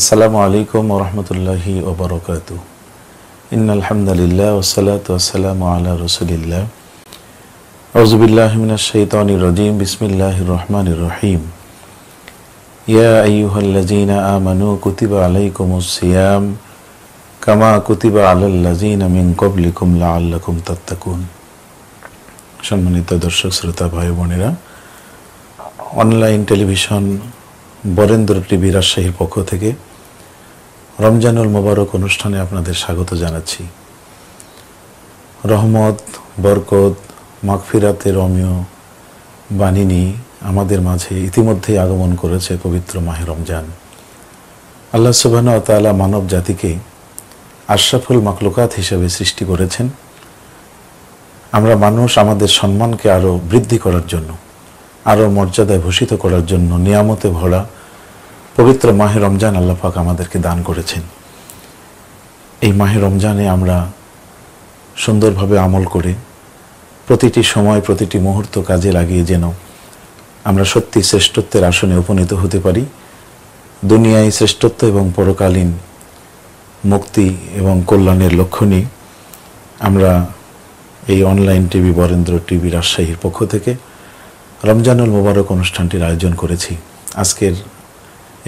আসসালামু আলাইকুম ওরহমতুল্লাহি ওবরকাত ইন আলহামদুলিল্লাহ ওসালাত ওসালাম আল্লাহ রসুলিল্লাহ আউজুবিল্লাহমিনা শৈতানি রজিম বিসমিল্লাহ রহমান রহিম ইয়া আইহল্লাজিনা আমানু কুতিবা আলাইকুম সিয়াম কামা কুতিবা আলাল্লাজিনা মিন কবলিকুম লা আল্লাকুম তাত্তাকুন সম্মানিত দর্শক শ্রোতা ভাই বোনেরা অনলাইন টেলিভিশন বরেন্দ্র টিভি রাজশাহীর পক্ষ থেকে রমজানুল মোবারক অনুষ্ঠানে আপনাদের স্বাগত জানাচ্ছি রহমত বরকত মাগফিরাতে রমিও বানিনি আমাদের মাঝে ইতিমধ্যেই আগমন করেছে পবিত্র মাহে রমজান আল্লাহ সুবাহন তালা মানব জাতিকে আশরাফুল মাকলুকাত হিসেবে সৃষ্টি করেছেন আমরা মানুষ আমাদের সম্মানকে আরও বৃদ্ধি করার জন্য আরও মর্যাদায় ভূষিত করার জন্য নিয়ামতে ভরা পবিত্র মাহে রমজান আল্লাপাক আমাদেরকে দান করেছেন এই মাহে রমজানে আমরা সুন্দরভাবে আমল করে প্রতিটি সময় প্রতিটি মুহূর্ত কাজে লাগিয়ে যেন আমরা সত্যি শ্রেষ্ঠত্বের আসনে উপনীত হতে পারি দুনিয়ায় শ্রেষ্ঠত্ব এবং পরকালীন মুক্তি এবং কল্যাণের লক্ষ্য নিয়ে আমরা এই অনলাইন টিভি বরেন্দ্র টিভি রাজশাহীর পক্ষ থেকে রমজানুল মোবারক অনুষ্ঠানটির আয়োজন করেছি আজকের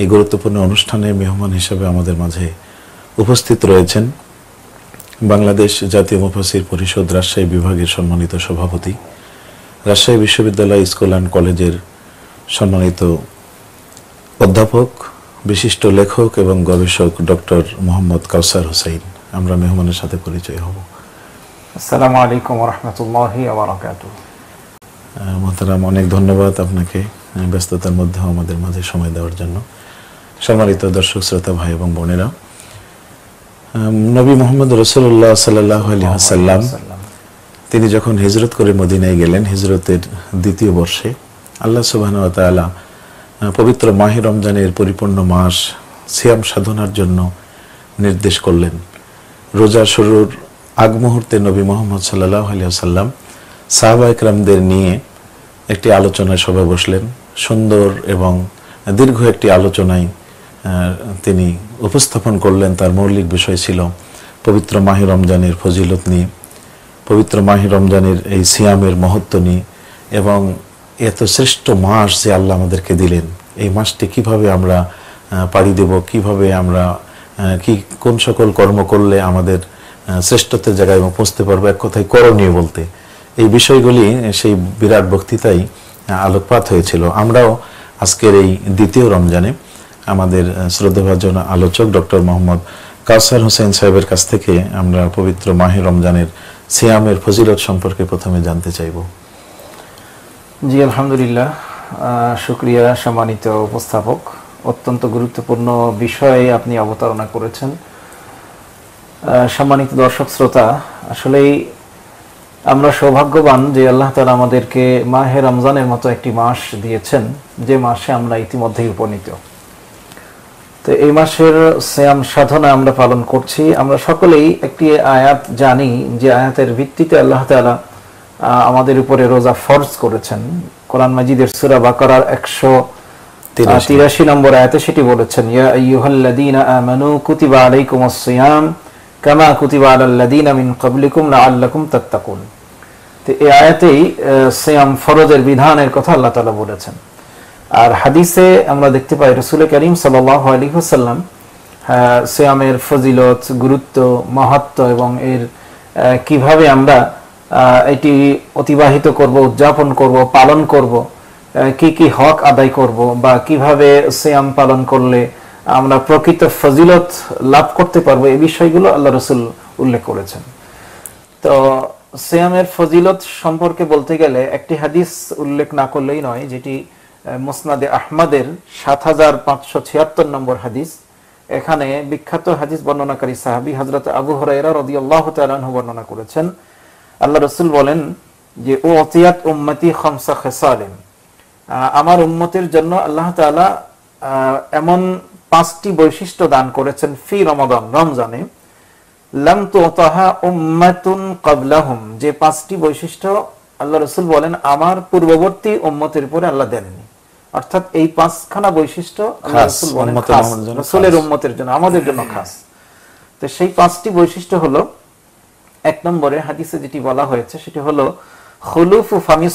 এই গুরুত্বপূর্ণ অনুষ্ঠানে মেহমান হিসেবে আমাদের মাঝে উপস্থিত রয়েছেন বাংলাদেশ জাতীয় মুফাসির পরিষদ রাজশাহী বিভাগের সম্মানিত সভাপতি রাজশাহী বিশ্ববিদ্যালয় স্কুল অ্যান্ড কলেজের সম্মানিত অধ্যাপক বিশিষ্ট লেখক এবং গবেষক ডক্টর মোহাম্মদ কাউসার হুসাইন আমরা মেহমানের সাথে পরিচয় হব আসসালামু আলাইকুম রহমতুল্লাহি মহতারাম অনেক ধন্যবাদ আপনাকে ব্যস্ততার মধ্যেও আমাদের মাঝে সময় দেওয়ার জন্য সম্মানিত দর্শক শ্রোতা ভাই এবং বোনেরা নবী মোহাম্মদ রসুল্লাহ সাল্লাম তিনি যখন হিজরত করে মদিনায় গেলেন হিজরতের দ্বিতীয় বর্ষে আল্লাহ সুবাহন তালা পবিত্র মাহে রমজানের পরিপূর্ণ মাস সিয়াম সাধনার জন্য নির্দেশ করলেন রোজা শুরুর আগ মুহূর্তে নবী মোহাম্মদ সাল্লাহ আলী আসাল্লাম সাহাবা একরামদের নিয়ে একটি আলোচনায় সভা বসলেন সুন্দর এবং দীর্ঘ একটি আলোচনায় তিনি উপস্থাপন করলেন তার মৌলিক বিষয় ছিল পবিত্র মাহি রমজানের ফজিলত নিয়ে পবিত্র মাহি রমজানের এই সিয়ামের মহত্ব নিয়ে এবং এত শ্রেষ্ঠ মাস যে আল্লাহ আমাদেরকে দিলেন এই মাসটি কিভাবে আমরা পাড়ি দেব কিভাবে আমরা কি কোন সকল কর্ম করলে আমাদের শ্রেষ্ঠত্বের জায়গায় এবং পৌঁছতে পারবো এক কথায় করণীয় বলতে এই বিষয়গুলি সেই বিরাট বক্তৃতাই আলোকপাত হয়েছিল আমরাও আজকের এই দ্বিতীয় রমজানে আমাদের শ্রদ্ধাভাজন আলোচক ডক্টর মোহাম্মদ কাউসার হোসেন সাহেবের কাছ থেকে আমরা পবিত্র মাহে রমজানের সিয়ামের ফজিলত সম্পর্কে প্রথমে জানতে চাইব জি আলহামদুলিল্লাহ শুক্রিয়া সম্মানিত উপস্থাপক অত্যন্ত গুরুত্বপূর্ণ বিষয়ে আপনি অবতারণা করেছেন সম্মানিত দর্শক শ্রোতা আসলেই আমরা সৌভাগ্যবান যে আল্লাহ তালা আমাদেরকে মাহে রমজানের মতো একটি মাস দিয়েছেন যে মাসে আমরা ইতিমধ্যেই উপনীত তো এই মাসের শ্যাম সাধনা আমরা পালন করছি আমরা সকলেই একটি আয়াত জানি যে আয়াতের ভিত্তিতে আল্লাহ তালা আমাদের উপরে রোজা ফরজ করেছেন কোরআন মাজিদের সুরা বাকরার একশো তিরাশি নম্বর আয়াতে সেটি বলেছেন ইয়া আমানু কুতিবা কামা কুতিবা আলাল্লাদিনা মিন তাত্তাকুন তো এই আয়াতেই সিয়াম ফরজের বিধানের কথা আল্লাহ তাআলা বলেছেন আর হাদিসে আমরা দেখতে পাই রসুল করিম সাল আলী হুসাল্লাম সোয়ামের ফজিলত গুরুত্ব মহাত্ম এবং এর কিভাবে আমরা এটি অতিবাহিত করব উদযাপন করব পালন করব কি কি হক আদায় করব বা কিভাবে শ্যাম পালন করলে আমরা প্রকৃত ফজিলত লাভ করতে পারবো এই বিষয়গুলো আল্লাহ রসুল উল্লেখ করেছেন তো শ্যামের ফজিলত সম্পর্কে বলতে গেলে একটি হাদিস উল্লেখ না করলেই নয় যেটি মোসনাদে আহমদের সাত হাজার পাঁচশো ছিয়াত্তর নম্বর হাদিস এখানে বিখ্যাত হাদিস বর্ণনাকারী সাহাবি হজরত আবু হরাইরা রদি আল্লাহ তালু বর্ণনা করেছেন আল্লাহ রসুল বলেন যে ও অতিয়াত উম্মতি খমসা খেসালেন আমার উম্মতের জন্য আল্লাহ তালা এমন পাঁচটি বৈশিষ্ট্য দান করেছেন ফি রমদান রমজানে তো তোতাহা উম্মতুন কবলাহম যে পাঁচটি বৈশিষ্ট্য আল্লাহ রসুল বলেন আমার পূর্ববর্তী উম্মতের উপরে আল্লাহ দেননি অর্থাৎ এই পাঁচখানা বৈশিষ্ট্য জন্য আমাদের জন্য খাস তো সেই পাঁচটি বৈশিষ্ট্য হলো এক নম্বরে হাদিসে যেটি বলা হয়েছে সেটি হলো খুলুফু ফামি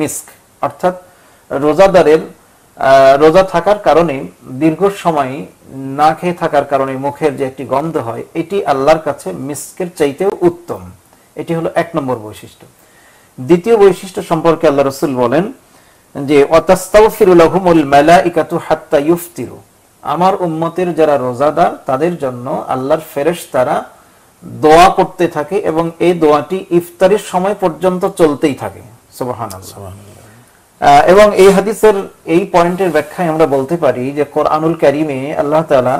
মিস্ক অর্থাৎ রোজাদারের রোজা থাকার কারণে দীর্ঘ সময় না খেয়ে থাকার কারণে মুখের যে একটি গন্ধ হয় এটি আল্লাহর কাছে মিস্কের চাইতেও উত্তম এটি হলো এক নম্বর বৈশিষ্ট্য দ্বিতীয় বৈশিষ্ট্য সম্পর্কে আল্লাহ রসুল বলেন যে আমার উম্মতের যারা রোজাদার তাদের জন্য আল্লাহর ফেরেশ তারা দোয়া করতে থাকে এবং এই দোয়াটি ইফতারের সময় পর্যন্ত চলতেই থাকে এবং এই হাদিসের এই পয়েন্টের ব্যাখ্যায় আমরা বলতে পারি যে কোরআনুল ক্যারিমে আল্লাহ তালা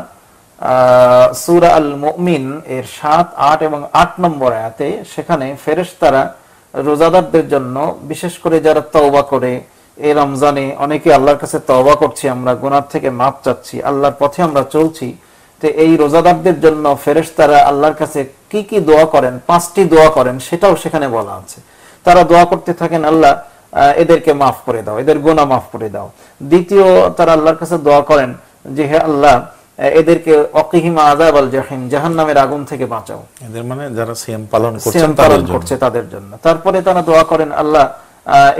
সুরা আল মুমিন এর সাত আট এবং আট নম্বর আয়াতে সেখানে ফেরেশ তারা রোজাদারদের জন্য বিশেষ করে যারা তওবা করে এই রমজানে অনেকে আল্লাহর কাছে তওবা করছি আমরা গুনার থেকে মাপ চাচ্ছি আল্লাহর পথে আমরা চলছি তো এই রোজাদারদের জন্য তারা আল্লাহর কাছে কি কি দোয়া করেন পাঁচটি দোয়া করেন সেটাও সেখানে বলা আছে তারা দোয়া করতে থাকেন আল্লাহ এদেরকে মাফ করে দাও এদের গোনা মাফ করে দাও দ্বিতীয় তারা আল্লাহর কাছে দোয়া করেন যে হে আল্লাহ এদেরকে অকিহিম আযাব আল জাহিম জাহান্নামের আগুন থেকে বাঁচাও এদের মানে যারা সিয়াম পালন করছে পালন করছে তাদের জন্য তারপরে তারা দোয়া করেন আল্লাহ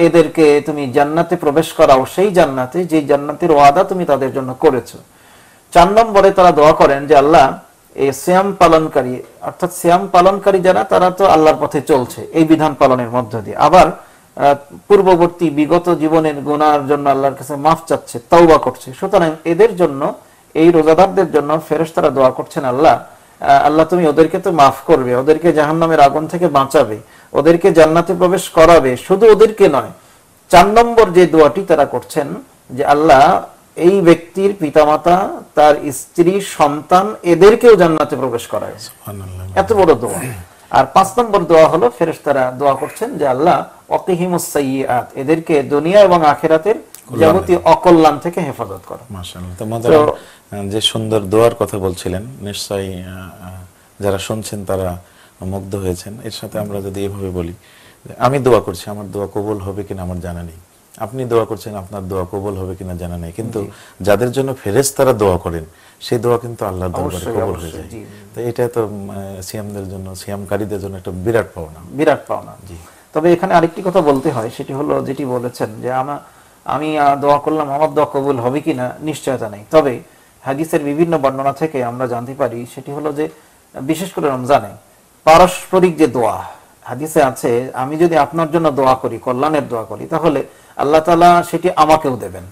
এদেরকে তুমি জান্নাতে প্রবেশ করাও সেই জান্নাতে যে জান্নাতের ওয়াদা তুমি তাদের জন্য করেছো চার নম্বরে তারা দোয়া করেন যে আল্লাহ এই শ্যাম পালনকারী অর্থাৎ শ্যাম পালনকারী যারা তারা তো আল্লাহর পথে চলছে এই বিধান পালনের মধ্য দিয়ে আবার পূর্ববর্তী বিগত জীবনের গুণার জন্য আল্লাহর কাছে মাফ চাচ্ছে তাওবা করছে সুতরাং এদের জন্য এই রোজাদারদের জন্য ফেরেশতারা দোয়া করছেন আল্লাহ আল্লাহ তুমি ওদেরকে তো মাফ করবে ওদেরকে জাহান নামের আগুন থেকে বাঁচাবে ওদেরকে জান্নাতে প্রবেশ করাবে শুধু ওদেরকে নয় চার নম্বর যে দোয়াটি তারা করছেন যে আল্লাহ এই ব্যক্তির পিতামাতা তার স্ত্রী সন্তান এদেরকেও জান্নাতে প্রবেশ করায় এত বড় দোয়া আর পাঁচ নম্বর দোয়া হলো ফেরেশতারা দোয়া করছেন যে আল্লাহ অকিহিমুসাইয়াত এদেরকে দুনিয়া এবং আখেরাতের যাবতীয় অকল্যাণ থেকে হেফাজত করা যে সুন্দর দোয়ার কথা বলছিলেন নিশ্চয়ই যারা শুনছেন তারা মুগ্ধ হয়েছেন এর সাথে আমরা যদি এভাবে বলি আমি দোয়া করছি আমার দোয়া কবুল হবে কিনা আমার জানা নেই আপনি দোয়া করছেন আপনার দোয়া কবুল হবে কিনা জানা নেই কিন্তু যাদের জন্য ফেরেস তারা দোয়া করেন সেই দোয়া কিন্তু আল্লাহ দরবারে কবুল হয়ে যায় তো এটা তো সিয়ামদের জন্য সিয়ামকারীদের জন্য একটা বিরাট পাওনা বিরাট পাওনা জি তবে এখানে আরেকটি কথা বলতে হয় সেটি হলো যেটি বলেছেন যে আমার আমি দোয়া করলাম আমার দোয়া কবুল হবে কি না নিশ্চয়তা নেই তবে হাদিসের বিভিন্ন বর্ণনা থেকে আমরা জানতে পারি সেটি হলো যে বিশেষ করে রমজানে পারস্পরিক যে দোয়া হাদিসে আছে আমি যদি আপনার জন্য দোয়া করি কল্যাণের দোয়া করি তাহলে আল্লাহ তালা সেটি আমাকেও দেবেন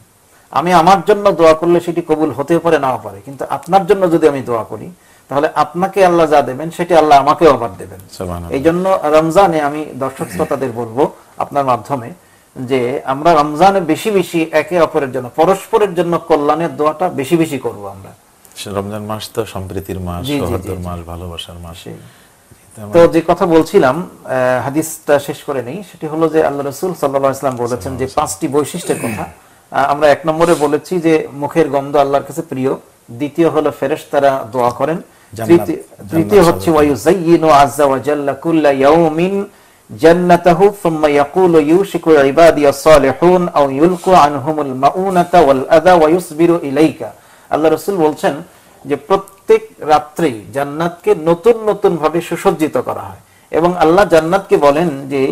আমি আমার জন্য দোয়া করলে সেটি কবুল হতে পারে নাও পারে কিন্তু আপনার জন্য যদি আমি দোয়া করি তাহলে আপনাকে আল্লাহ যা দেবেন সেটি আল্লাহ আমাকেও আবার দেবেন এই জন্য রমজানে আমি দর্শক শ্রোতাদের বলবো আপনার মাধ্যমে যে আমরা রমজানে বেশি বেশি একে অপরের জন্য পরস্পরের জন্য কল্যাণের দোয়াটা বেশি বেশি করব আমরা রমজান মাস তো সম্প্রীতির মাস সৌহার্দ্যের মাস ভালোবাসার মাস তো মানে- যে কথা বলছিলাম হাদিসটা শেষ করে নেই সেটি হলো যে আল্লাহ রসুল সাল্লাহ ইসলাম বলেছেন যে পাঁচটি বৈশিষ্ট্যের কথা আমরা এক নম্বরে বলেছি যে মুখের গন্ধ আল্লাহর কাছে প্রিয় দ্বিতীয় হলো ফেরেশ তারা দোয়া করেন তৃতীয় হচ্ছে ওয়াইউ জাইয়িনু আজ্জা ওয়া কুল্লা ইয়াউমিন বলছেন যে প্রত্যেক রাত্রেই জান্নাতকে নতুন নতুন ভাবে সুসজ্জিত করা হয় এবং আল্লাহ জান্নাতকে বলেন যে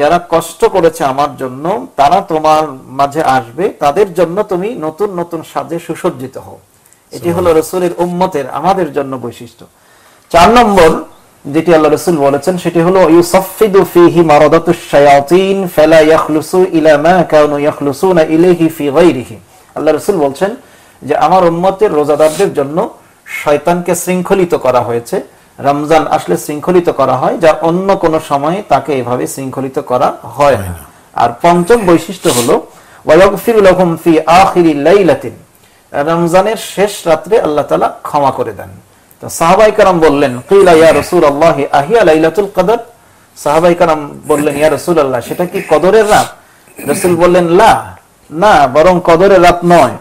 যারা কষ্ট করেছে আমার জন্য তারা তোমার মাঝে আসবে তাদের জন্য তুমি নতুন নতুন সাজে সুসজ্জিত হও এটি হলো রসুলের উম্মতের আমাদের জন্য বৈশিষ্ট্য চার নম্বর যেটি আল্লাহ রসুল বলেছেন সেটি হলো ইউসাফিদু ফিহি মারাদাতু শায়াতিন ফালা ইয়াখলুসু ইলা মা কানু ইয়াখলুসুনা ইলাইহি ফি গায়রিহি আল্লাহ রসুল বলছেন যে আমার উম্মতের রোজাদারদের জন্য শয়তানকে শৃঙ্খলিত করা হয়েছে রমজান আসলে শৃঙ্খলিত করা হয় যা অন্য কোনো সময়ে তাকে এভাবে শৃঙ্খলিত করা হয় আর পঞ্চম বৈশিষ্ট্য হলো ওয়াগফির লহম ফি আখিরি লাইলাতিন রমজানের শেষ রাত্রে আল্লাহ তাআলা ক্ষমা করে দেন সাহাবাইকারাম বললেন কিলা ইয়া রসুল আল্লাহ আহিয়া লাইলাতুল কদর সাহাবাইকারাম বললেন ইয়া রসুল আল্লাহ সেটা কি কদরের রাত রসুল বললেন লা না বরং কদরের রাত নয়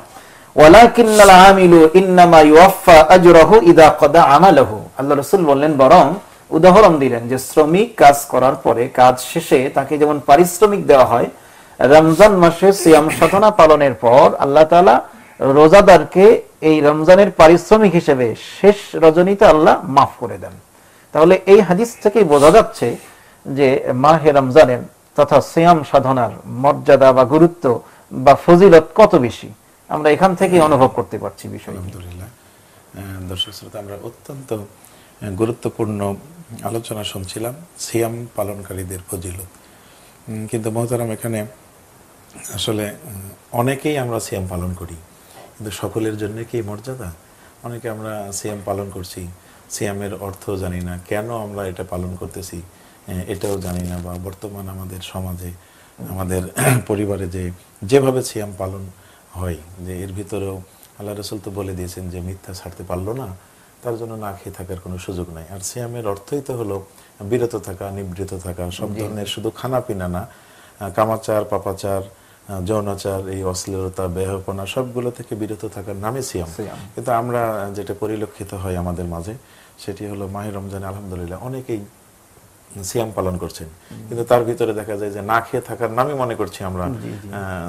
ওয়ালাকিন্নাল আমিলু ইন্নামা ইউয়াফা আজরাহু ইদা কদা আমালাহু আল্লাহ রসুল বললেন বরং উদাহরণ দিলেন যে শ্রমিক কাজ করার পরে কাজ শেষে তাকে যেমন পারিশ্রমিক দেওয়া হয় রমজান মাসে সিয়াম সাধনা পালনের পর আল্লাহ তালা রোজাদারকে এই রমজানের পারিশ্রমিক হিসেবে শেষ রজনীতে আল্লাহ মাফ করে দেন তাহলে এই হাদিস থেকেই বোঝা যাচ্ছে যে মাহে রমজানের তথা সিয়াম সাধনার মর্যাদা বা গুরুত্ব বা ফজিলত কত বেশি আমরা এখান থেকে অনুভব করতে পারছি বিষয় আলহামদুলিল্লাহ দর্শক শ্রোতা আমরা অত্যন্ত গুরুত্বপূর্ণ আলোচনা শুনছিলাম সিয়াম পালনকারীদের ফজিলত কিন্তু মহতারাম এখানে আসলে অনেকেই আমরা সিয়াম পালন করি কিন্তু সকলের জন্য কি মর্যাদা অনেকে আমরা সিয়াম পালন করছি সিয়ামের অর্থ জানি না কেন আমরা এটা পালন করতেছি এটাও জানি না বা বর্তমান আমাদের সমাজে আমাদের পরিবারে যে যেভাবে সিয়াম পালন হয় যে এর ভিতরেও আল্লাহ রসুল তো বলে দিয়েছেন যে মিথ্যা ছাড়তে পারলো না তার জন্য না খেয়ে থাকার কোনো সুযোগ নাই আর সিয়ামের অর্থই তো হলো বিরত থাকা নিবৃত থাকা সব ধরনের শুধু খানা পিনা না কামাচার পাপাচার যৌনাচার এই অশ্লীলতা ব্যয়পনা সবগুলো থেকে বিরত থাকার নামে সিয়াম কিন্তু আমরা যেটা পরিলক্ষিত হয় আমাদের মাঝে সেটি হলো মাহে রমজান আলহামদুলিল্লাহ অনেকেই সিয়াম পালন করছেন কিন্তু তার ভিতরে দেখা যায় যে না খেয়ে থাকার নামই মনে করছি আমরা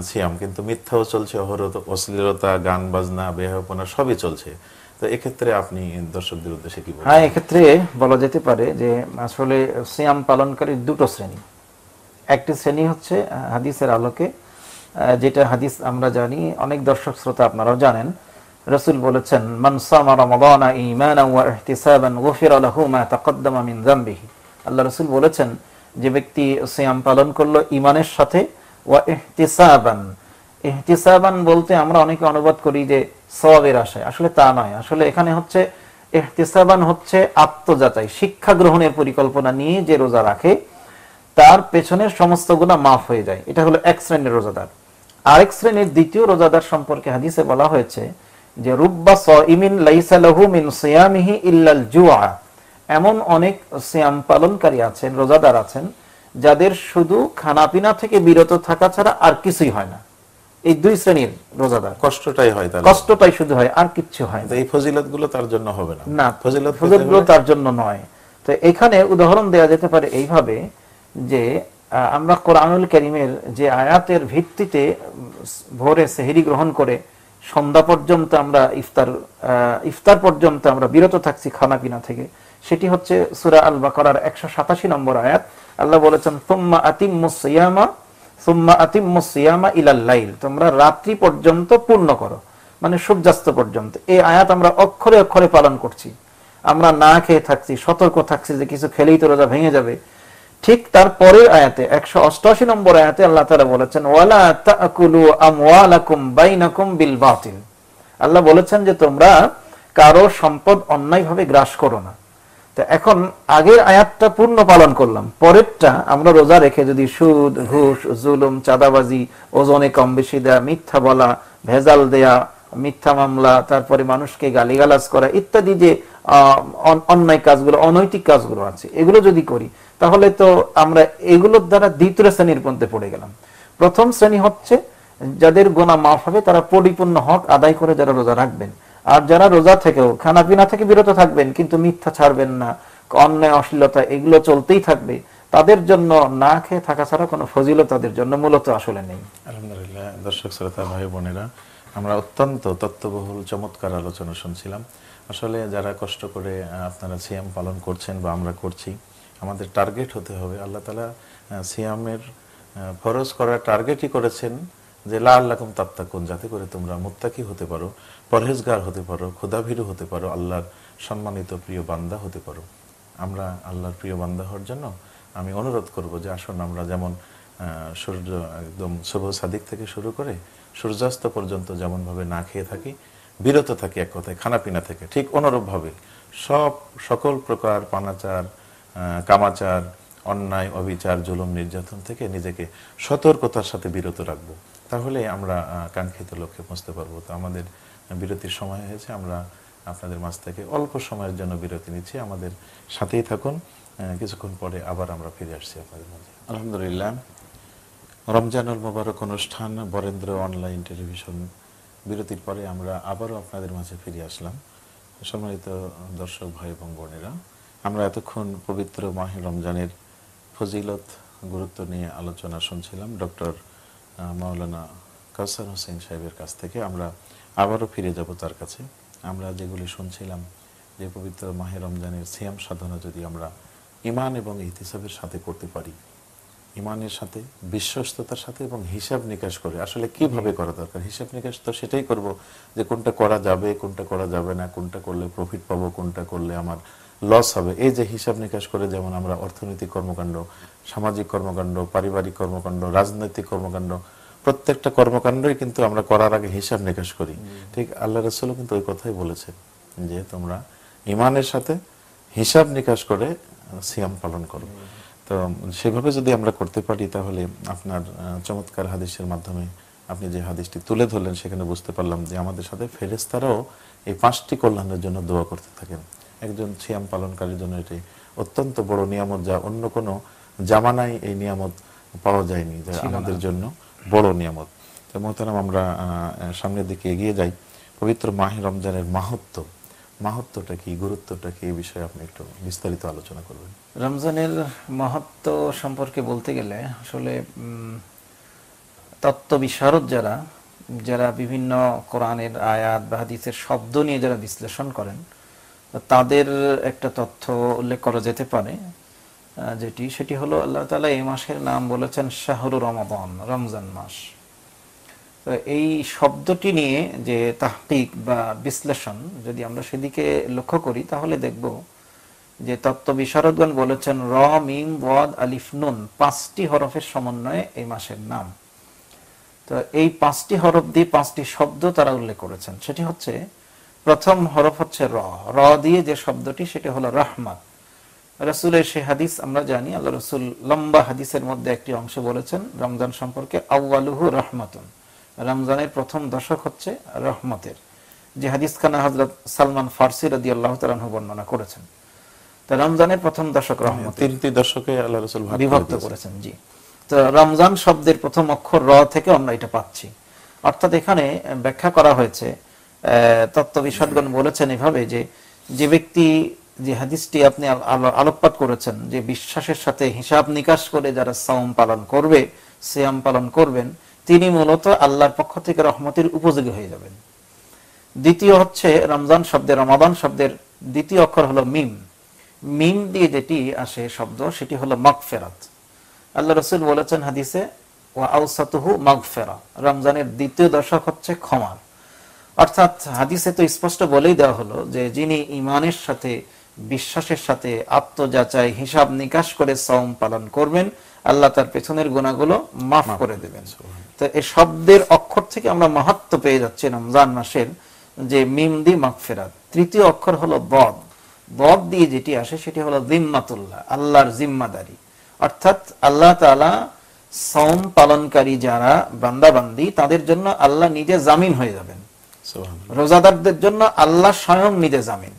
সিয়াম কিন্তু মিথ্যাও চলছে অহরত অশ্লীলতা গান বাজনা বেহাপনা সবই চলছে তো এক্ষেত্রে আপনি দর্শকদের উদ্দেশ্যে কি হ্যাঁ এক্ষেত্রে বলা যেতে পারে যে আসলে সিয়াম পালনকারীর দুটো শ্রেণী একটি শ্রেণী হচ্ছে হাদিসের আলোকে যেটা হাদিস আমরা জানি অনেক দর্শক শ্রোতা আপনারাও জানেন রসুল বলেছেন মনসামা রমাদানা ইমানা ওয়া ইহতিসাবান গফিরা লাহু মা তাকদ্দামা মিন যামবিহি আল্লাহ রসুল বলেছেন যে ব্যক্তি সিয়াম পালন করলো ইমানের সাথে ওয়া ইহতিসাবান ইহতিসাবান বলতে আমরা অনেকে অনুবাদ করি যে সওয়াবের আশায় আসলে তা নয় আসলে এখানে হচ্ছে ইহতিসাবান হচ্ছে আত্মজাতাই শিক্ষা গ্রহণের পরিকল্পনা নিয়ে যে রোজা রাখে তার পেছনের সমস্ত গুণা মাফ হয়ে যায় এটা হলো এক শ্রেণীর রোজাদার আরেক শ্রেণীর দ্বিতীয় রোজাদার সম্পর্কে হাদিসে বলা হয়েছে যে রুব্বা সিমিন লাইসা মিন সিয়ামিহি ইল্লাল জুয়া এমন অনেক সিয়াম পালনকারী আছেন রোজাদার আছেন যাদের শুধু খানাপিনা থেকে বিরত থাকা ছাড়া আর কিছুই হয় না এই দুই শ্রেণীর রোজাদার কষ্টটাই হয় তাহলে কষ্টটাই শুধু হয় আর কিচ্ছু হয় না এই ফজিলত গুলো তার জন্য হবে না না ফজিলত ফজিলতগুলো তার জন্য নয় তো এখানে উদাহরণ দেয়া যেতে পারে এইভাবে যে আমরা কোরআনুল করিমের যে আয়াতের ভিত্তিতে ভোরে সেহেরি গ্রহণ করে সন্ধ্যা পর্যন্ত আমরা ইফতার ইফতার পর্যন্ত আমরা বিরত থাকছি খানা পিনা থেকে সেটি হচ্ছে সুরা আল বাকরার একশো সাতাশি নম্বর আয়াত আল্লাহ বলেছেন সোম্মা আতিমুসিয়ামা সোম্মা ইলাল লাইল তোমরা রাত্রি পর্যন্ত পূর্ণ করো মানে সূর্যাস্ত পর্যন্ত এই আয়াত আমরা অক্ষরে অক্ষরে পালন করছি আমরা না খেয়ে থাকছি সতর্ক থাকছি যে কিছু খেলেই তো রোজা ভেঙে যাবে ঠিক তার পরের আয়াতে একশো অষ্টআশি নম্বর আয়াতে আল্লাহ তারা বলেছেন আল্লাহ বলেছেন যে তোমরা কারো সম্পদ অন্যায়ভাবে গ্রাস করো না তো এখন আগের আয়াতটা পূর্ণ পালন করলাম পরেরটা আমরা রোজা রেখে যদি সুদ ঘুষ জুলুম চাঁদাবাজি ওজনে কম বেশি দেয়া মিথ্যা বলা ভেজাল দেয়া মিথ্যা মামলা তারপরে মানুষকে গালিগালাজ করা ইত্যাদি যে অন্যায় কাজগুলো অনৈতিক কাজগুলো আছে এগুলো যদি করি তাহলে তো আমরা এগুলোর দ্বারা দ্বিতীয় শ্রেণীর মধ্যে পড়ে গেলাম প্রথম শ্রেণী হচ্ছে যাদের গোনা মাফ হবে তারা পরিপূর্ণ হক আদায় করে যারা রোজা রাখবেন আর যারা রোজা থেকেও খানা পিনা থেকে বিরত থাকবেন কিন্তু মিথ্যা ছাড়বেন না অন্যায় অশ্লীলতা এগুলো চলতেই থাকবে তাদের জন্য না খেয়ে থাকা ছাড়া কোনো ফজিল তাদের জন্য মূলত আসলে নেই আলহামদুলিল্লাহ দর্শক শ্রোতা ভাই বোনেরা আমরা অত্যন্ত তত্ত্ববহুল চমৎকার আলোচনা শুনছিলাম আসলে যারা কষ্ট করে আপনারা সিএম পালন করছেন বা আমরা করছি আমাদের টার্গেট হতে হবে আল্লাহ তালা সিয়ামের ফরজ করার টার্গেটই করেছেন যে লা আল্লাকুম তাত্তাকুন যাতে করে তোমরা মোত্তাকি হতে পারো পরহেজগার হতে পারো ক্ষুদাভীরু হতে পারো আল্লাহর সম্মানিত প্রিয় বান্দা হতে পারো আমরা আল্লাহর প্রিয় বান্দা হওয়ার জন্য আমি অনুরোধ করব যে আসুন আমরা যেমন সূর্য একদম শুভ সাদিক থেকে শুরু করে সূর্যাস্ত পর্যন্ত যেমনভাবে না খেয়ে থাকি বিরত থাকি এক কথায় খানাপিনা থেকে ঠিক অনুরূপভাবে সব সকল প্রকার পানাচার কামাচার অন্যায় অবিচার জুলুম নির্যাতন থেকে নিজেকে সতর্কতার সাথে বিরত রাখব তাহলে আমরা কাঙ্ক্ষিত লক্ষ্যে পৌঁছতে পারবো তো আমাদের বিরতির সময় হয়েছে আমরা আপনাদের মাছ থেকে অল্প সময়ের জন্য বিরতি নিচ্ছি আমাদের সাথেই থাকুন কিছুক্ষণ পরে আবার আমরা ফিরে আসছি আপনাদের মাঝে আলহামদুলিল্লাহ রমজানুল মোবারক অনুষ্ঠান বরেন্দ্র অনলাইন টেলিভিশন বিরতির পরে আমরা আবারও আপনাদের মাঝে ফিরে আসলাম সম্মানিত দর্শক ভাই এবং বোনেরা আমরা এতক্ষণ পবিত্র মাহে রমজানের ফজিলত গুরুত্ব নিয়ে আলোচনা শুনছিলাম ডক্টর মাওলানা কাসান হোসেন সাহেবের কাছ থেকে আমরা আবারও ফিরে যাব তার কাছে আমরা যেগুলি শুনছিলাম যে পবিত্র মাহে রমজানের সিয়াম সাধনা যদি আমরা ইমান এবং ইহতিসাবের সাথে করতে পারি ইমানের সাথে বিশ্বস্ততার সাথে এবং হিসাব নিকাশ করে আসলে কিভাবে করা দরকার হিসাব নিকাশ তো সেটাই করব যে কোনটা করা যাবে কোনটা করা যাবে না কোনটা করলে প্রফিট পাবো কোনটা করলে আমার লস হবে এই যে হিসাব নিকাশ করে যেমন আমরা অর্থনৈতিক কর্মকাণ্ড সামাজিক কর্মকাণ্ড পারিবারিক কর্মকাণ্ড রাজনৈতিক কর্মকাণ্ড প্রত্যেকটা কর্মকাণ্ডই কিন্তু আমরা করার আগে হিসাব নিকাশ করি ঠিক আল্লাহ রসুলও কিন্তু ওই কথাই বলেছে যে তোমরা ইমানের সাথে হিসাব নিকাশ করে সিয়াম পালন করো তো সেভাবে যদি আমরা করতে পারি তাহলে আপনার চমৎকার হাদিসের মাধ্যমে আপনি যে হাদিসটি তুলে ধরলেন সেখানে বুঝতে পারলাম যে আমাদের সাথে ফেরেস্তারাও এই পাঁচটি কল্যাণের জন্য দোয়া করতে থাকেন একজন সিয়াম পালনকারী জন্য এটি অত্যন্ত বড় নিয়ামত যা অন্য কোনো জামানায় এই নিয়ামত পাওয়া যায়নি আমাদের জন্য বড় নিয়ামত তো মোহতারাম আমরা সামনের দিকে এগিয়ে যাই পবিত্র মাহে রমজানের মাহাত্ম মাহাত্মটা কি গুরুত্বটা কি এই বিষয়ে আপনি একটু বিস্তারিত আলোচনা করবেন রমজানের মাহাত্ম সম্পর্কে বলতে গেলে আসলে তত্ত্ব বিশারদ যারা যারা বিভিন্ন কোরআনের আয়াত বা হাদিসের শব্দ নিয়ে যারা বিশ্লেষণ করেন তাদের একটা তথ্য উল্লেখ করা যেতে পারে যেটি সেটি হলো আল্লাহ তালা এই মাসের নাম বলেছেন শাহরু রমাদন রমজান মাস তো এই শব্দটি নিয়ে যে তাহিক বা বিশ্লেষণ যদি আমরা সেদিকে লক্ষ্য করি তাহলে দেখব যে তত্ত্ব বিশারদগণ বলেছেন র মিম ওয়াদ আলিফ নুন পাঁচটি হরফের সমন্বয়ে এই মাসের নাম তো এই পাঁচটি হরফ দিয়ে পাঁচটি শব্দ তারা উল্লেখ করেছেন সেটি হচ্ছে প্রথম হরফ হচ্ছে র র দিয়ে যে শব্দটি সেটি হলো রহমত রসুলের সে হাদিস আমরা জানি আল্লাহ রসুল লম্বা হাদিসের মধ্যে একটি অংশ বলেছেন রমজান সম্পর্কে আউ্বালুহু রহমাতুন রমজানের প্রথম দশক হচ্ছে রহমতের যে হাদিস খানা হজরত সালমান ফার্সি রদি আল্লাহ তালু বর্ণনা করেছেন তা রমজানের প্রথম দশক রহমত হ্যাঁ, তিনটি দশকে আল্লাহ রসুল বিভক্ত করেছেন জি তো রমজান শব্দের প্রথম অক্ষর র থেকে আমরা এটা পাচ্ছি অর্থাৎ এখানে ব্যাখ্যা করা হয়েছে তত্ত্ব বিশদগণ বলেছেন এভাবে যে যে ব্যক্তি যে হাদিসটি আপনি আলোকপাত করেছেন যে বিশ্বাসের সাথে হিসাব নিকাশ করে যারা সাওম পালন করবে সিয়াম পালন করবেন তিনি মূলত আল্লাহর পক্ষ থেকে রহমতের উপযোগী হয়ে যাবেন দ্বিতীয় হচ্ছে রমজান শব্দের রমাদান শব্দের দ্বিতীয় অক্ষর হলো মিম মিম দিয়ে যেটি আসে শব্দ সেটি হলো মগফেরাত আল্লাহ রসুল বলেছেন হাদিসে ও আউসাতহু মগফেরা রমজানের দ্বিতীয় দশক হচ্ছে ক্ষমার অর্থাৎ হাদিসে তো স্পষ্ট বলেই দেওয়া হলো যে যিনি ইমানের সাথে বিশ্বাসের সাথে আত্মযাচাই হিসাব নিকাশ করে সম পালন করবেন আল্লাহ তার পেছনের গুণাগুলো মাফ করে দেবেন তো এই শব্দের অক্ষর থেকে আমরা মাহাত্ম পেয়ে যাচ্ছি রমজান মাসের যে মিমদি মাকফেরাত তৃতীয় অক্ষর হলো বদ বদ দিয়ে যেটি আসে সেটি হলো জিম্মাতুল্লাহ আল্লাহর জিম্মাদারি অর্থাৎ আল্লাহ তালা সম পালনকারী যারা বান্দাবান্দি তাদের জন্য আল্লাহ নিজে জামিন হয়ে যাবেন রোজাদারদের জন্য আল্লাহ স্বয়ং নিজে জামিন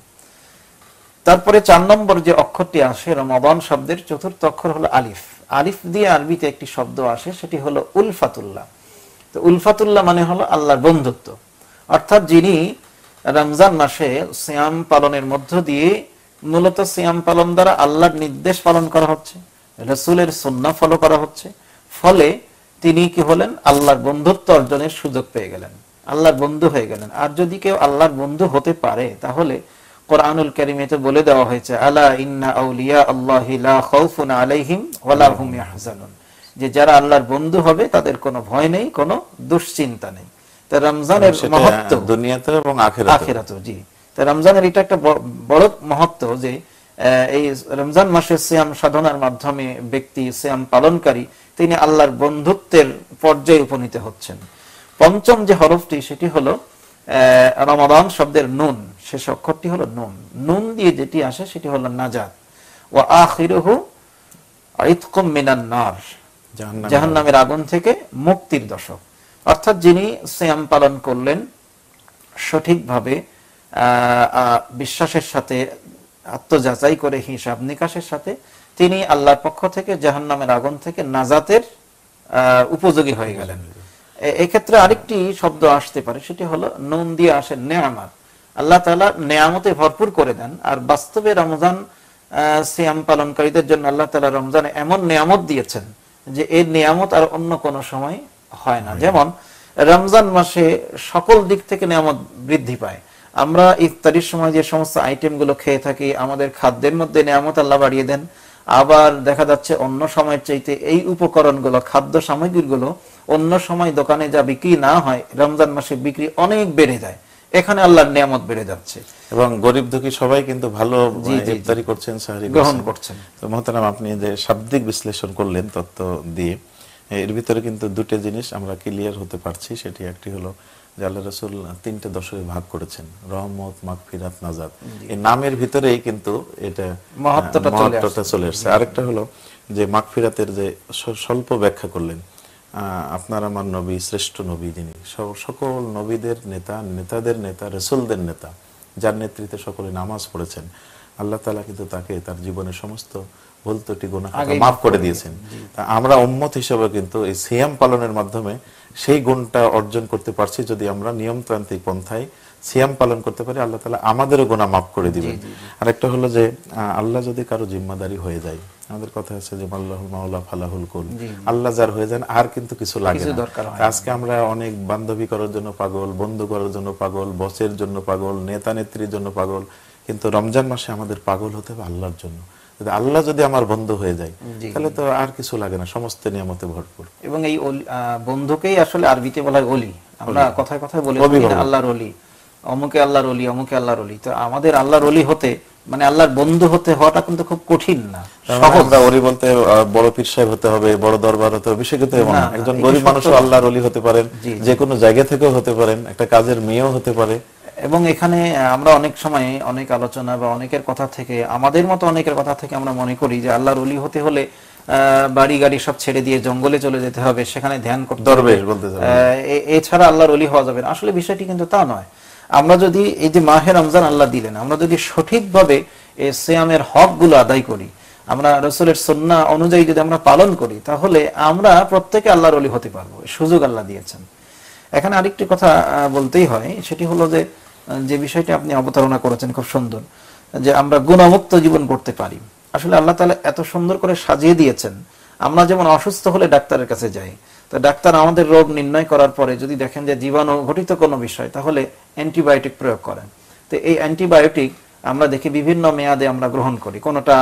তারপরে চার নম্বর যে অক্ষরটি আসে রমাদান শব্দের চতুর্থ অক্ষর হলো আলিফ আলিফ দিয়ে আরবিতে একটি শব্দ আসে সেটি হলো উলফাতুল্লাহ তো উলফাতুল্লাহ মানে হলো আল্লাহর বন্ধুত্ব অর্থাৎ যিনি রমজান মাসে শ্যাম পালনের মধ্য দিয়ে মূলত শ্যাম পালন দ্বারা আল্লাহর নির্দেশ পালন করা হচ্ছে রসুলের সন্না ফলো করা হচ্ছে ফলে তিনি কি হলেন আল্লাহর বন্ধুত্ব অর্জনের সুযোগ পেয়ে গেলেন আল্লাহর বন্ধু হয়ে গেলেন আর যদি কেউ আল্লাহর বন্ধু হতে পারে তাহলে কোরআনুল কারিমেতে বলে দেওয়া হয়েছে আলা ইন্না আউলিয়া আল্লাহ খাউফুন আলাইহিম ওয়ালা হুম ইয়াহজানুন যে যারা আল্লাহর বন্ধু হবে তাদের কোনো ভয় নেই কোনো দুশ্চিন্তা নেই তা রমজানের মহত্ব দুনিয়াতে এবং আখিরাতে জি তা রমজানের এটা একটা বড় মহত্ব যে এই রমজান মাসের সিয়াম সাধনার মাধ্যমে ব্যক্তি সিয়াম পালনকারী তিনি আল্লাহর বন্ধুত্বের পর্যায়ে উপনীত হচ্ছেন পঞ্চম যে হরফটি সেটি হলো রমাদান শব্দের নুন শেষ অক্ষরটি হলো নুন নুন দিয়ে যেটি আসে সেটি হলো নাজাদ ও আহ ইতকুম মিনান নার আগুন থেকে মুক্তির দশক অর্থাৎ যিনি শ্যাম পালন করলেন সঠিকভাবে বিশ্বাসের সাথে আত্মযাচাই করে হিসাব নিকাশের সাথে তিনি আল্লাহর পক্ষ থেকে জাহান্নামের আগুন থেকে নাজাতের উপযোগী হয়ে গেলেন এক্ষেত্রে আরেকটি শব্দ আসতে পারে সেটি হলো নুন দিয়ে আসে নেয়ামার আল্লাহ তালা নেয়ামতে ভরপুর করে দেন আর বাস্তবে রমজান সিয়াম পালনকারীদের জন্য আল্লাহ তালা রমজানে এমন নিয়ামত দিয়েছেন যে এই নিয়ামত আর অন্য কোনো সময় হয় না যেমন রমজান মাসে সকল দিক থেকে নিয়ামত বৃদ্ধি পায় আমরা ইফতারির সময় যে সমস্ত আইটেম গুলো খেয়ে থাকি আমাদের খাদ্যের মধ্যে নিয়ামত আল্লাহ বাড়িয়ে দেন আবার দেখা যাচ্ছে অন্য সময় চাইতে এই উপকরণগুলো খাদ্য সামগ্রীগুলো অন্য সময় দোকানে যা বিক্রি না হয় রমজান মাসে বিক্রি অনেক বেড়ে যায় এখানে আল্লাহর নিয়ামত বেড়ে যাচ্ছে এবং গরিব দুঃখী সবাই কিন্তু ভালো ইফতারি করছেন সাহারি গ্রহণ করছেন তো মহতারাম আপনি যে শাব্দিক বিশ্লেষণ করলেন তত্ত্ব দিয়ে এর ভিতরে কিন্তু দুটো জিনিস আমরা ক্লিয়ার হতে পারছি সেটি একটি হলো যে আল্লাহ রসুল তিনটে দশকে ভাগ করেছেন রহমত মাগফিরাত নাজাদ এই নামের ভিতরেই কিন্তু এটা মহত্বটা চলে আসছে আরেকটা হলো যে মাগফিরাতের যে স্বল্প ব্যাখ্যা করলেন আপনার আমার নবী শ্রেষ্ঠ নবী যিনি সকল নবীদের নেতা নেতাদের নেতা রসুলদের নেতা যার নেতৃত্বে সকলে নামাজ পড়েছেন আল্লাহ তালা কিন্তু তাকে তার জীবনের সমস্ত ভুল ত্রুটি গুণা মাফ করে দিয়েছেন তা আমরা উম্মত হিসেবে কিন্তু এই সিয়াম পালনের মাধ্যমে সেই গুণটা অর্জন করতে পারছি যদি আমরা নিয়মতান্ত্রিক পন্থায় সিয়াম পালন করতে পারি আল্লাহ তালা আমাদেরও গোনা মাফ করে দিবেন আর একটা হলো যে আল্লাহ যদি কারো জিম্মাদারি হয়ে যায় আমাদের কথা আছে যে মাল্লাহুল মাওলা ফালাহুল কুল আল্লাহ যার হয়ে যান আর কিন্তু কিছু লাগে আজকে আমরা অনেক বান্ধবী করার জন্য পাগল বন্ধু করার জন্য পাগল বসের জন্য পাগল নেতা নেত্রীর জন্য পাগল কিন্তু রমজান মাসে আমাদের পাগল হতে হবে আল্লাহর জন্য যদি আল্লাহ যদি আমার বন্ধু হয়ে যায় তাহলে তো আর কিছু লাগে না সমস্ত নিয়মতে ভরপুর এবং এই বন্ধুকেই আসলে আরবিতে বলা হয় অলি আমরা কথায় কথায় বলি আল্লাহর অলি অমুকে আল্লাহর অলি অমুকে আল্লাহর অলি তো আমাদের আল্লাহর অলি হতে মানে আল্লাহর বন্ধু হতে হওয়াটা কিন্তু খুব কঠিন না মানে সহজ অলি বলতে বড় পীর সাহেব হতে হবে বড় দরবার হতে হবে বিষয় কিন্তু একজন গরিব মানুষও আল্লাহর অলি হতে পারেন যে কোনো জায়গা থেকেও হতে পারেন একটা কাজের মেয়েও হতে পারে এবং এখানে আমরা অনেক সময় অনেক আলোচনা বা অনেকের কথা থেকে আমাদের মতো অনেকের কথা থেকে আমরা মনে করি যে আল্লাহর অলি হতে হলে বাড়ি গাড়ি সব ছেড়ে দিয়ে জঙ্গলে চলে যেতে হবে সেখানে ধ্যান করতে হবে এছাড়া আল্লাহর অলি হওয়া যাবে আসলে বিষয়টি কিন্তু তা নয় আমরা যদি এই যে মাহে রমজান আল্লাহ দিলেন আমরা যদি সঠিকভাবে এই শ্যামের হকগুলো আদায় করি আমরা রসুলের সন্না অনুযায়ী যদি আমরা পালন করি তাহলে আমরা প্রত্যেকে আল্লাহর অলি হতে পারবো সুযোগ আল্লাহ দিয়েছেন এখানে আরেকটি কথা বলতেই হয় সেটি হলো যে যে বিষয়টি আপনি অবতারণা করেছেন খুব সুন্দর যে আমরা গুণমুক্ত জীবন করতে পারি আসলে আল্লাহ তালা এত সুন্দর করে সাজিয়ে দিয়েছেন আমরা যেমন অসুস্থ হলে ডাক্তারের কাছে যাই তো ডাক্তার আমাদের রোগ নির্ণয় করার পরে যদি দেখেন যে জীবাণু ঘটিত কোনো বিষয় তাহলে অ্যান্টিবায়োটিক প্রয়োগ করেন তো এই অ্যান্টিবায়োটিক আমরা দেখি বিভিন্ন মেয়াদে আমরা গ্রহণ করি কোনোটা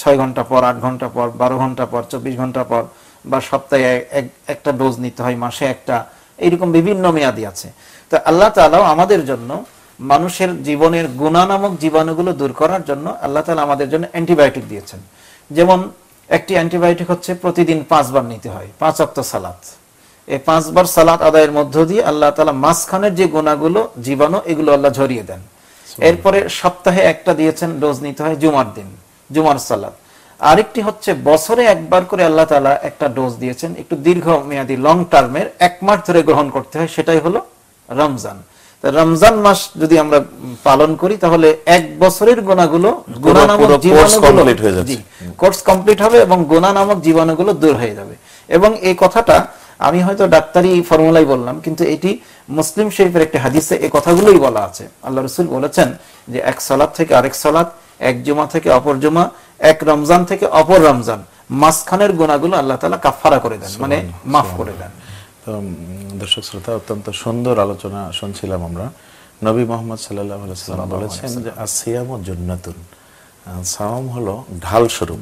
ছয় ঘন্টা পর আট ঘন্টা পর বারো ঘন্টা পর চব্বিশ ঘন্টা পর বা সপ্তাহে একটা ডোজ নিতে হয় মাসে একটা এইরকম বিভিন্ন মেয়াদি আছে তো আল্লাহ তালাও আমাদের জন্য মানুষের জীবনের গুণা নামক জীবাণুগুলো দূর করার জন্য আল্লাহ তালা আমাদের জন্য অ্যান্টিবায়োটিক দিয়েছেন যেমন একটি অ্যান্টিবায়োটিক হচ্ছে প্রতিদিন পাঁচবার নিতে হয় পাঁচ অক্ত সালাত এই পাঁচবার সালাত আদায়ের মধ্য দিয়ে আল্লাহ তালা মাঝখানের যে গুণাগুলো জীবাণু এগুলো আল্লাহ ঝরিয়ে দেন এরপরে সপ্তাহে একটা দিয়েছেন ডোজ নিতে হয় জুমার দিন জুমার সালাত আরেকটি হচ্ছে বছরে একবার করে আল্লাহ তালা একটা ডোজ দিয়েছেন একটু দীর্ঘ মেয়াদী লং টার্মের এক মাস ধরে গ্রহণ করতে হয় সেটাই হলো রমজান রমজান মাস যদি আমরা পালন করি তাহলে এক বছরের গোনাগুলো গোনা নামক কোর্স কমপ্লিট হবে এবং গোনা নামক জীবাণুগুলো দূর হয়ে যাবে এবং এই কথাটা আমি হয়তো ডাক্তারি ফর্মুলাই বললাম কিন্তু এটি মুসলিম শরীফের একটি হাদিসে এই কথাগুলোই বলা আছে আল্লাহ রসুল বলেছেন যে এক সলাদ থেকে আরেক সলাদ এক জুমা থেকে অপর জুমা এক রমজান থেকে অপর রমজান মাসখানের গোনাগুলো আল্লাহ তালা কাফারা করে দেন মানে মাফ করে দেন দর্শক শ্রোতা অত্যন্ত সুন্দর আলোচনা শুনছিলাম আমরা নবী মোহাম্মদ সাল্লাহ আলাইসাল্লাম বলেছেন যে আসিয়াম জুন্নাতুন সাওম হলো ঢাল স্বরূপ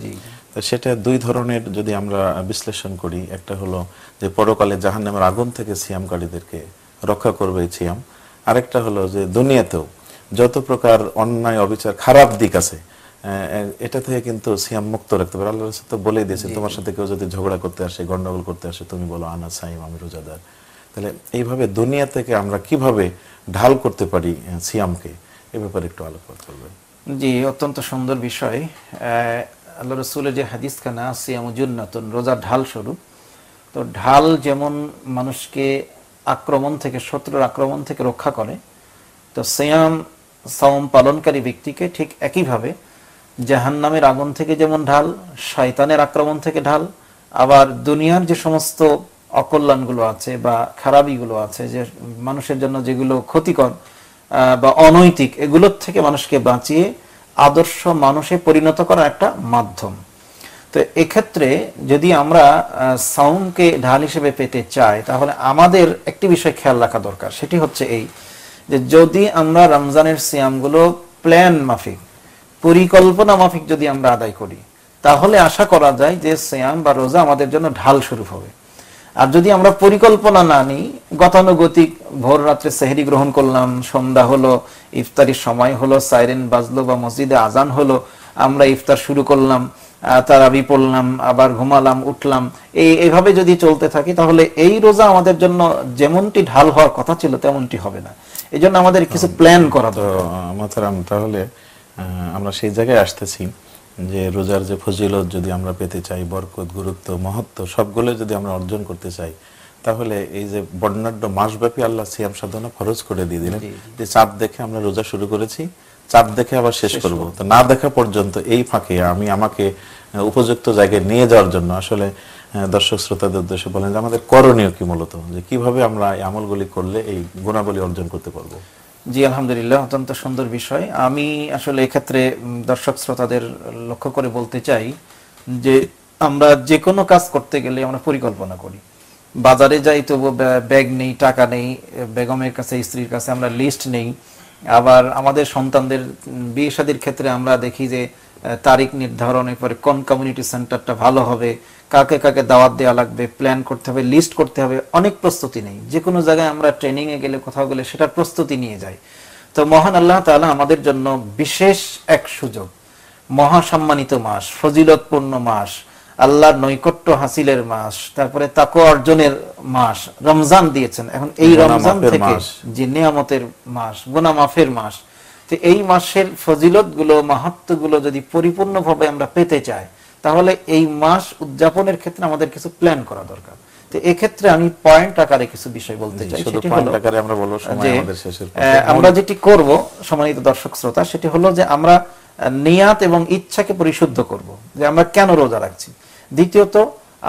সেটা দুই ধরনের যদি আমরা বিশ্লেষণ করি একটা হলো যে পরকালে জাহান্নামের আগুন থেকে সিয়ামকারীদেরকে রক্ষা করবে এই সিয়াম আরেকটা হলো যে দুনিয়াতেও যত প্রকার অন্যায় অবিচার খারাপ দিক আছে এটা থেকে কিন্তু সিয়াম মুক্ত রাখতে পারে আল্লাহ রসুল তো বলেই দিয়েছে তোমার সাথে কেউ যদি ঝগড়া করতে আসে গন্ডগোল করতে আসে তুমি বলো আনা সাইম আমি রোজাদার তাহলে এইভাবে দুনিয়া থেকে আমরা কিভাবে ঢাল করতে পারি সিয়ামকে এ ব্যাপারে একটু আলোকপাত করবেন জি অত্যন্ত সুন্দর বিষয় আল্লাহ রসুলের যে হাদিস খানা সিয়াম উজুন্নাতন রোজা ঢাল স্বরূপ তো ঢাল যেমন মানুষকে আক্রমণ থেকে শত্রুর আক্রমণ থেকে রক্ষা করে তো সিয়াম সাওম পালনকারী ব্যক্তিকে ঠিক একইভাবে জাহান্নামের আগুন থেকে যেমন ঢাল শয়তানের আক্রমণ থেকে ঢাল আবার দুনিয়ার যে সমস্ত অকল্যাণগুলো আছে বা খারাপিগুলো আছে যে মানুষের জন্য যেগুলো ক্ষতিকর বা অনৈতিক এগুলোর থেকে মানুষকে বাঁচিয়ে আদর্শ মানুষে পরিণত করার একটা মাধ্যম তো এক্ষেত্রে যদি আমরা সাউন্ডকে ঢাল হিসেবে পেতে চাই তাহলে আমাদের একটি বিষয় খেয়াল রাখা দরকার সেটি হচ্ছে এই যে যদি আমরা রমজানের সিয়ামগুলো প্ল্যান মাফিক পরিকল্পনা মাফিক যদি আমরা আদায় করি তাহলে আশা করা যায় যে শ্যাম বা রোজা আমাদের জন্য ঢাল স্বরূপ হবে আর যদি আমরা পরিকল্পনা না নিই গতানুগতিক ভোর রাত্রে সেহেরি গ্রহণ করলাম সন্ধ্যা হলো ইফতারির সময় হলো সাইরেন বাজলো বা মসজিদে আজান হলো আমরা ইফতার শুরু করলাম তারাবি পড়লাম আবার ঘুমালাম উঠলাম এই এভাবে যদি চলতে থাকি তাহলে এই রোজা আমাদের জন্য যেমনটি ঢাল হওয়ার কথা ছিল তেমনটি হবে না এই আমাদের কিছু প্ল্যান করা দরকার তাহলে আমরা সেই জায়গায় আসতেছি যে রোজার যে ফজিলত যদি আমরা পেতে চাই বরকত গুরুত্ব মহত্ব সবগুলো যদি আমরা অর্জন করতে চাই তাহলে এই যে বর্ণাঢ্য মাসব্যাপী আল্লাহ সিয়াম সাধনা খরচ করে দিয়ে দিলেন যে চাপ দেখে আমরা রোজা শুরু করেছি চাপ দেখে আবার শেষ করব তো না দেখা পর্যন্ত এই ফাঁকে আমি আমাকে উপযুক্ত জায়গায় নিয়ে যাওয়ার জন্য আসলে দর্শক শ্রোতাদের উদ্দেশ্যে বলেন যে আমাদের করণীয় কি মূলত যে কিভাবে আমরা এই আমলগুলি করলে এই গুণাবলী অর্জন করতে পারবো জি আলহামদুলিল্লাহ অত্যন্ত সুন্দর বিষয় আমি আসলে এক্ষেত্রে দর্শক শ্রোতাদের লক্ষ্য করে বলতে চাই যে আমরা যে কোনো কাজ করতে গেলে আমরা পরিকল্পনা করি বাজারে যাই তবু ব্যাগ নেই টাকা নেই বেগমের কাছে স্ত্রীর কাছে আমরা লিস্ট নেই আবার আমাদের সন্তানদের বিয়ে ক্ষেত্রে আমরা দেখি যে তারিখ নির্ধারণ এরপরে কোন কমিউনিটি সেন্টারটা ভালো হবে কাকে কাকে দাওয়াত দেওয়া লাগবে প্ল্যান করতে হবে লিস্ট করতে হবে অনেক প্রস্তুতি নেই যে কোনো জায়গায় আমরা ট্রেনিংয়ে গেলে কোথাও গেলে সেটার প্রস্তুতি নিয়ে যাই তো মহান আল্লাহ তালা আমাদের জন্য বিশেষ এক সুযোগ মহাসম্মানিত মাস ফজিলতপূর্ণ মাস আল্লাহর নৈকট্য হাসিলের মাস তারপরে তাকো অর্জনের মাস রমজান দিয়েছেন এখন এই রমজান থেকে যে নিয়ামতের মাস গোনামাফের মাস তো এই মাসের ফজিলত ফজিলতগুলো মাহাত্মগুলো যদি পরিপূর্ণভাবে আমরা পেতে চাই তাহলে এই মাস উদযাপনের ক্ষেত্রে আমাদের কিছু প্ল্যান করা দরকার তো এক্ষেত্রে আমি পয়েন্ট আকারে কিছু বিষয় বলতে চাই আমরা যেটি করব সম্মানিত দর্শক শ্রোতা সেটি হলো যে আমরা নিয়াত এবং ইচ্ছাকে পরিশুদ্ধ করব যে আমরা কেন রোজা রাখছি দ্বিতীয়ত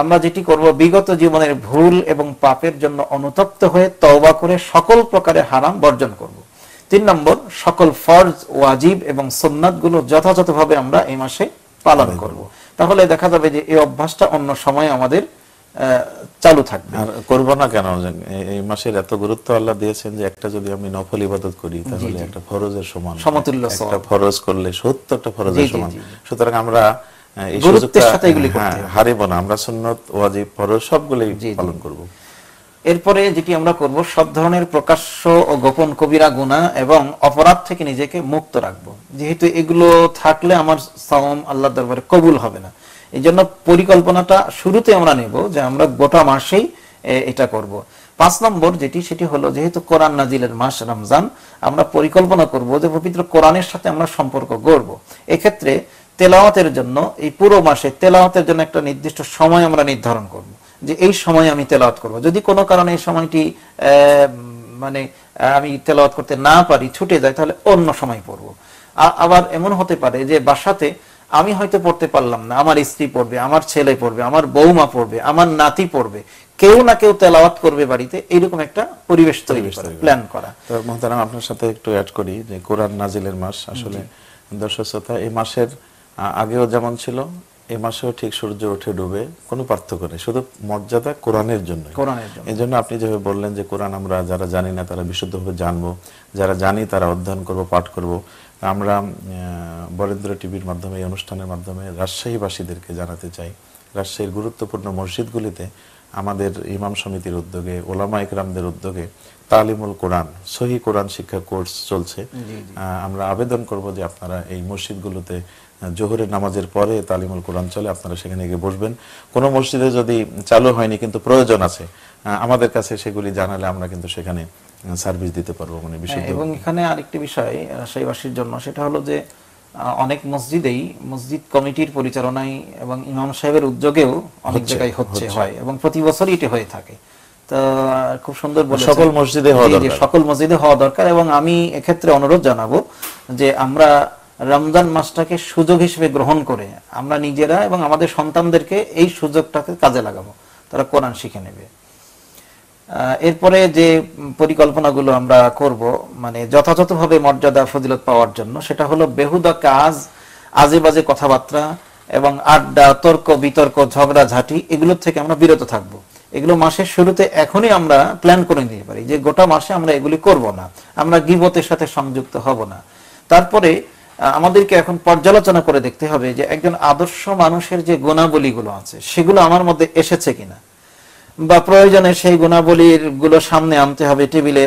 আমরা যেটি করব বিগত জীবনের ভুল এবং পাপের জন্য অনুতপ্ত হয়ে তওবা করে সকল প্রকারের হারাম বর্জন করব তিন নম্বর সকল ফরজ ওয়াজিব এবং সোমনাথগুলো যথাযথভাবে আমরা এই মাসে পালন করব। তাহলে দেখা যাবে যে এই অভ্যাসটা অন্য সময় আমাদের চালু থাকবে আর না কেন এই মাসের এত গুরুত্ব আল্লাহ দিয়েছেন যে একটা যদি আমি নফল ইবাদত করি তাহলে একটা ফরজের সমান সমতুল্য একটা ফরজ করলে 70টা ফরজের সমান সুতরাং আমরা এই সুযোগটা হ্যাঁ, হারিব না আমরা সুন্নত ওয়াজিব ফরজ সবগুলোই পালন করবো এরপরে যেটি আমরা করব সব ধরনের প্রকাশ্য ও গোপন কবিরা গুণা এবং অপরাধ থেকে নিজেকে মুক্ত রাখবো যেহেতু এগুলো থাকলে আমার সাওম আল্লাহ দরবারে কবুল হবে না এই জন্য পরিকল্পনাটা শুরুতে আমরা নেব যে আমরা গোটা মাসেই এটা করব। পাঁচ নম্বর যেটি সেটি হলো যেহেতু কোরআন নাজিলের মাস রমজান আমরা পরিকল্পনা করব যে পবিত্র কোরআনের সাথে আমরা সম্পর্ক গড়ব এক্ষেত্রে তেলাওয়াতের জন্য এই পুরো মাসে তেলাওয়াতের জন্য একটা নির্দিষ্ট সময় আমরা নির্ধারণ করবো যে এই সময় আমি তেলাওয়াত করব যদি কোনো কারণে এই সময়টি মানে আমি তেলাওয়াত করতে না পারি ছুটে যায় তাহলে অন্য সময় পড়ব আবার এমন হতে পারে যে বাসাতে আমি হয়তো পড়তে পারলাম না আমার স্ত্রী পড়বে আমার ছেলে পড়বে আমার বৌমা পড়বে আমার নাতি পড়বে কেউ না কেউ তেলাওয়াত করবে বাড়িতে এইরকম একটা পরিবেশ তৈরি প্ল্যান করা তো আপনার সাথে একটু অ্যাড করি যে কোরআন নাজিলের মাস আসলে দর্শক শ্রোতা এই মাসের আগেও যেমন ছিল এ মাসেও ঠিক সূর্য ওঠে ডুবে কোনো পার্থক্য নেই শুধু মর্যাদা কোরআনের জন্য জন্য এই জন্য আপনি যেভাবে বললেন যে কোরআন আমরা যারা জানি না তারা বিশুদ্ধভাবে জানবো যারা জানি তারা অধ্যয়ন করব পাঠ করব আমরা বরেন্দ্র টিভির মাধ্যমে এই অনুষ্ঠানের মাধ্যমে রাজশাহীবাসীদেরকে জানাতে চাই রাজশাহীর গুরুত্বপূর্ণ মসজিদগুলিতে আমাদের ইমাম সমিতির উদ্যোগে ওলামা ইকরামদের উদ্যোগে তালিমুল কোরআন সহি কোরআন শিক্ষা কোর্স চলছে আমরা আবেদন করব যে আপনারা এই মসজিদগুলোতে জোহরের নামাজের পরে তালিমুল কোরআন চলে আপনারা সেখানে গিয়ে বসবেন কোনো মসজিদে যদি চালু হয়নি কিন্তু প্রয়োজন আছে আমাদের কাছে সেগুলি জানালে আমরা কিন্তু সেখানে সার্ভিস দিতে পারবো মানে হ্যাঁ, বিষয় এবং এখানে আরেকটি বিষয় রাজশাহীবাসীর জন্য সেটা হলো যে অনেক মসজিদেই মসজিদ কমিটির পরিচালনায় এবং ইমাম সাহেবের উদ্যোগেও অনেক জায়গায় হচ্ছে হয় এবং প্রতি বছরই এটি হয়ে থাকে তো খুব সুন্দর সকল মসজিদে সকল মসজিদে হওয়া দরকার এবং আমি এক্ষেত্রে অনুরোধ জানাবো যে আমরা রমজান মাসটাকে সুযোগ হিসেবে গ্রহণ করে আমরা নিজেরা এবং আমাদের সন্তানদেরকে এই সুযোগটাকে কাজে লাগাবো তারা কোরআন শিখে নেবে এরপরে যে পরিকল্পনাগুলো আমরা করব মানে যথাযথভাবে মর্যাদা ফজিলত পাওয়ার জন্য সেটা হলো বেহুদা কাজ আজে বাজে কথাবার্তা এবং আড্ডা তর্ক বিতর্ক ঝগড়া ঝাঁটি এগুলোর থেকে আমরা বিরত থাকব। এগুলো মাসের শুরুতে এখনই আমরা প্ল্যান করে নিতে পারি যে গোটা মাসে আমরা এগুলি করব না আমরা গিবতের সাথে সংযুক্ত হব না তারপরে আমাদেরকে এখন পর্যালোচনা করে দেখতে হবে যে একজন আদর্শ মানুষের যে গুণাবলীগুলো আছে সেগুলো আমার মধ্যে এসেছে কিনা বা প্রয়োজনে সেই গুণাবলীর গুলো সামনে আনতে হবে টেবিলে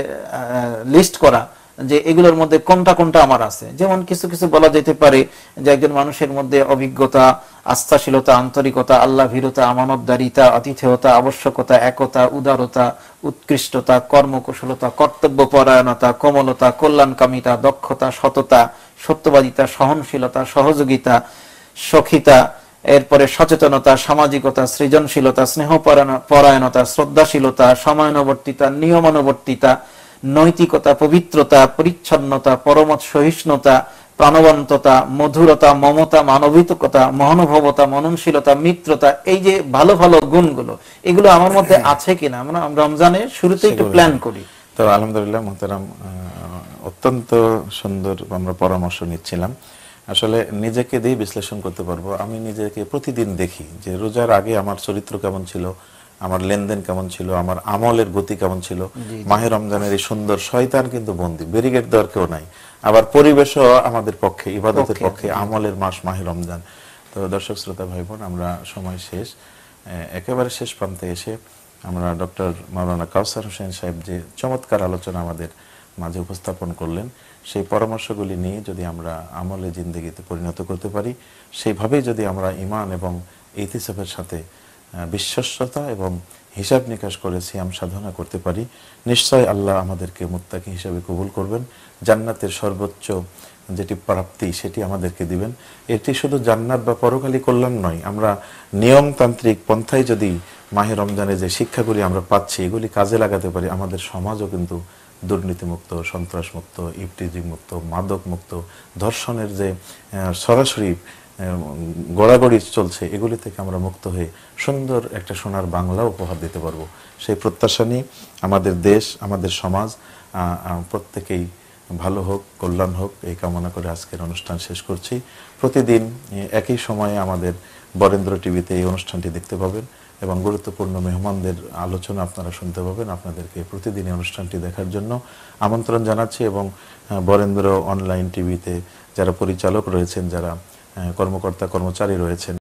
লিস্ট করা যে এগুলোর মধ্যে কোনটা কোনটা আমার আছে যেমন কিছু কিছু বলা যেতে পারে যে একজন মানুষের মধ্যে অভিজ্ঞতা আস্থাশীলতা আন্তরিকতা আল্লাহ ভীরতা আমানতদারিতা আতিথেয়তা আবশ্যকতা একতা উদারতা উৎকৃষ্টতা কর্মকুশলতা কর্তব্যপরায়ণতা কোমলতা কল্যাণকামিতা দক্ষতা সততা সত্যবাদিতা সহনশীলতা সহযোগিতা সখিতা এরপরে সচেতনতা সামাজিকতা সৃজনশীলতা স্নেহ পরায়ণতা শ্রদ্ধাশীলতা সময়ানুবর্তিতা নিয়মানুবর্তিতা নৈতিকতা পবিত্রতা পরিচ্ছন্নতা পরমত সহিষ্ণুতা প্রাণবন্ততা মধুরতা মমতা মানবিকতা মহানুভবতা মননশীলতা মিত্রতা এই যে ভালো ভালো গুণগুলো এগুলো আমার মধ্যে আছে কিনা আমরা রমজানের শুরুতে একটু প্ল্যান করি তো আলহামদুলিল্লাহ মোহতারাম অত্যন্ত সুন্দর আমরা পরামর্শ নিচ্ছিলাম আসলে নিজেকে দিয়ে বিশ্লেষণ করতে পারবো আমি নিজেকে প্রতিদিন দেখি যে রোজার আগে আমার চরিত্র কেমন ছিল আমার লেনদেন কেমন ছিল আমার আমলের গতি কেমন ছিল মাহে রমজানের এই সুন্দর শয়তান কিন্তু বন্দি বেরিগেট দেওয়ার কেউ নাই আবার পরিবেশও আমাদের পক্ষে ইবাদতের পক্ষে আমলের মাস মাহে রমজান তো দর্শক শ্রোতা ভাই বোন আমরা সময় শেষ একেবারে শেষ প্রান্তে এসে আমরা ডক্টর মৌলানা কাউসার হোসেন সাহেব যে চমৎকার আলোচনা আমাদের মাঝে উপস্থাপন করলেন সেই পরামর্শগুলি নিয়ে যদি আমরা আমলে জিন্দগিতে পরিণত করতে পারি সেইভাবেই যদি আমরা ইমান এবং ইতিসফের সাথে বিশ্বস্ততা এবং হিসাব নিকাশ করে সিয়াম সাধনা করতে পারি নিশ্চয় আল্লাহ আমাদেরকে মুত্তাকি হিসাবে কবুল করবেন জান্নাতের সর্বোচ্চ যেটি প্রাপ্তি সেটি আমাদেরকে দিবেন এটি শুধু জান্নাত বা পরকালী কল্যাণ নয় আমরা নিয়মতান্ত্রিক পন্থায় যদি মাহে রমজানে যে শিক্ষাগুলি আমরা পাচ্ছি এগুলি কাজে লাগাতে পারি আমাদের সমাজও কিন্তু দুর্নীতিমুক্ত সন্ত্রাসমুক্ত ইফটিজি মুক্ত মাদক মুক্ত ধর্ষণের যে সরাসরি গড়াগড়ি চলছে এগুলি থেকে আমরা মুক্ত হয়ে সুন্দর একটা সোনার বাংলা উপহার দিতে পারবো সেই প্রত্যাশা নিয়ে আমাদের দেশ আমাদের সমাজ প্রত্যেকেই ভালো হোক কল্যাণ হোক এই কামনা করে আজকের অনুষ্ঠান শেষ করছি প্রতিদিন একই সময়ে আমাদের বরেন্দ্র টিভিতে এই অনুষ্ঠানটি দেখতে পাবেন এবং গুরুত্বপূর্ণ মেহমানদের আলোচনা আপনারা শুনতে পাবেন আপনাদেরকে প্রতিদিন অনুষ্ঠানটি দেখার জন্য আমন্ত্রণ জানাচ্ছি এবং বরেন্দ্র অনলাইন টিভিতে যারা পরিচালক রয়েছেন যারা কর্মকর্তা কর্মচারী রয়েছেন